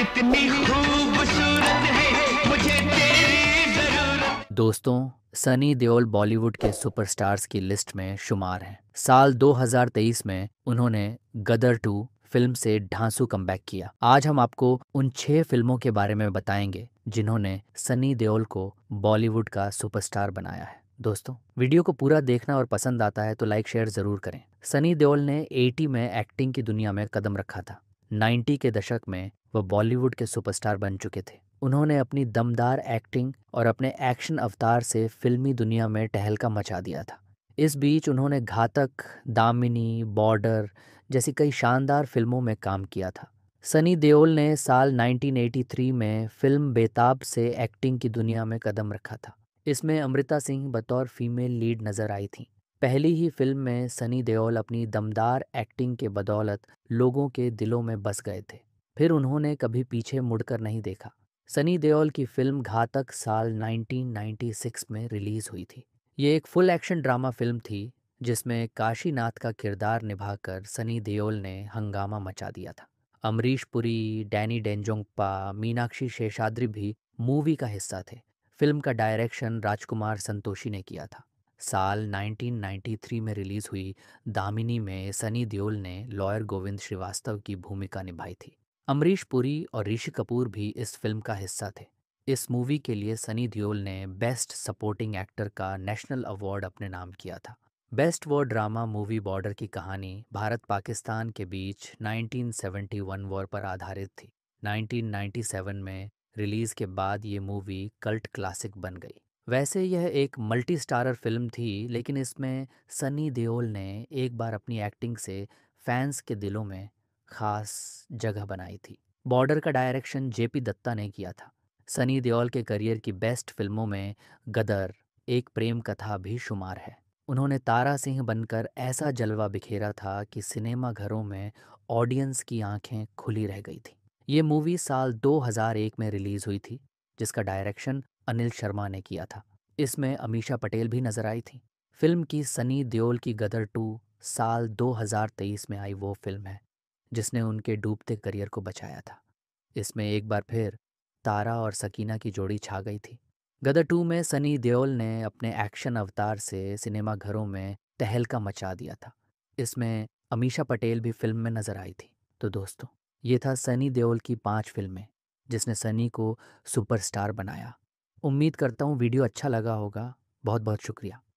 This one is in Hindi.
कितनी खूबसूरत है मुझे तेरी जरूरत दोस्तों सनी देओल बॉलीवुड के सुपरस्टार्स की लिस्ट में शुमार हैं साल 2023 में उन्होंने गदर टू फिल्म से ढांसू कम किया आज हम आपको उन छह फिल्मों के बारे में बताएंगे जिन्होंने सनी देओल को बॉलीवुड का सुपरस्टार बनाया है दोस्तों वीडियो को पूरा देखना और पसंद आता है तो लाइक शेयर ज़रूर करें सनी देओल ने 80 में एक्टिंग की दुनिया में कदम रखा था 90 के दशक में वह बॉलीवुड के सुपरस्टार बन चुके थे उन्होंने अपनी दमदार एक्टिंग और अपने एक्शन अवतार से फिल्मी दुनिया में टहलका मचा दिया था इस बीच उन्होंने घातक दामिनी बॉर्डर जैसी कई शानदार फिल्मों में काम किया था सनी देओल ने साल 1983 में फिल्म बेताब से एक्टिंग की दुनिया में कदम रखा था इसमें अमृता सिंह बतौर फीमेल लीड नज़र आई थी पहली ही फिल्म में सनी देओल अपनी दमदार एक्टिंग के बदौलत लोगों के दिलों में बस गए थे फिर उन्होंने कभी पीछे मुड़कर नहीं देखा सनी देओल की फिल्म घातक साल 1996 में रिलीज हुई थी ये एक फुल एक्शन ड्रामा फिल्म थी जिसमें काशीनाथ का किरदार निभाकर सनी देओल ने हंगामा मचा दिया था अमरीश पुरी डैनी डेंजोंगपा मीनाक्षी शेषाद्री भी मूवी का हिस्सा थे फिल्म का डायरेक्शन राजकुमार संतोषी ने किया था साल 1993 में रिलीज हुई दामिनी में सनी देओल ने लॉयर गोविंद श्रीवास्तव की भूमिका निभाई थी अमरीश पुरी और ऋषि कपूर भी इस फिल्म का हिस्सा थे इस मूवी के लिए सनी दियोल ने बेस्ट सपोर्टिंग एक्टर का नेशनल अवार्ड अपने नाम किया था best war drama movie Border की कहानी भारत पाकिस्तान के बीच 1971 वॉर पर आधारित थी 1997 में रिलीज के बाद ये मूवी कल्ट क्लासिक बन गई वैसे यह एक मल्टी स्टारर फिल्म थी लेकिन इसमें सनी देओल ने एक बार अपनी एक्टिंग से फैंस के दिलों में खास जगह बनाई थी बॉर्डर का डायरेक्शन जेपी दत्ता ने किया था सनी देओल के करियर की बेस्ट फिल्मों में गदर एक प्रेम कथा भी शुमार है उन्होंने तारा सिंह बनकर ऐसा जलवा बिखेरा था कि सिनेमा घरों में ऑडियंस की आंखें खुली रह गई थी ये मूवी साल 2001 में रिलीज हुई थी जिसका डायरेक्शन अनिल शर्मा ने किया था इसमें अमीशा पटेल भी नजर आई थी फिल्म की सनी देओल की गदर टू साल 2023 में आई वो फिल्म है जिसने उनके डूबते करियर को बचाया था इसमें एक बार फिर तारा और सकीना की जोड़ी छा गई थी गदर टू में सनी देओल ने अपने एक्शन अवतार से सिनेमा घरों में तहलका मचा दिया था इसमें अमीशा पटेल भी फिल्म में नजर आई थी तो दोस्तों ये था सनी देओल की पांच फिल्में जिसने सनी को सुपरस्टार बनाया उम्मीद करता हूँ वीडियो अच्छा लगा होगा बहुत बहुत शुक्रिया